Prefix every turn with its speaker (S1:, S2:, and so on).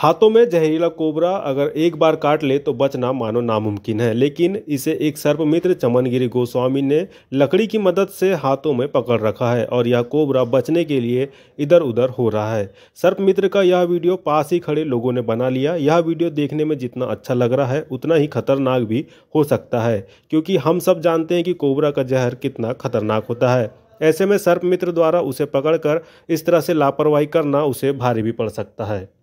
S1: हाथों में जहरीला कोबरा अगर एक बार काट ले तो बचना मानो नामुमकिन है लेकिन इसे एक सर्प मित्र चमनगिरी गोस्वामी ने लकड़ी की मदद से हाथों में पकड़ रखा है और यह कोबरा बचने के लिए इधर उधर हो रहा है सर्प मित्र का यह वीडियो पास ही खड़े लोगों ने बना लिया यह वीडियो देखने में जितना अच्छा लग रहा है उतना ही खतरनाक भी हो सकता है क्योंकि हम सब जानते हैं कि कोबरा का जहर कितना खतरनाक होता है ऐसे में सर्प मित्र द्वारा उसे पकड़कर इस तरह से लापरवाही करना उसे भारी भी पड़ सकता है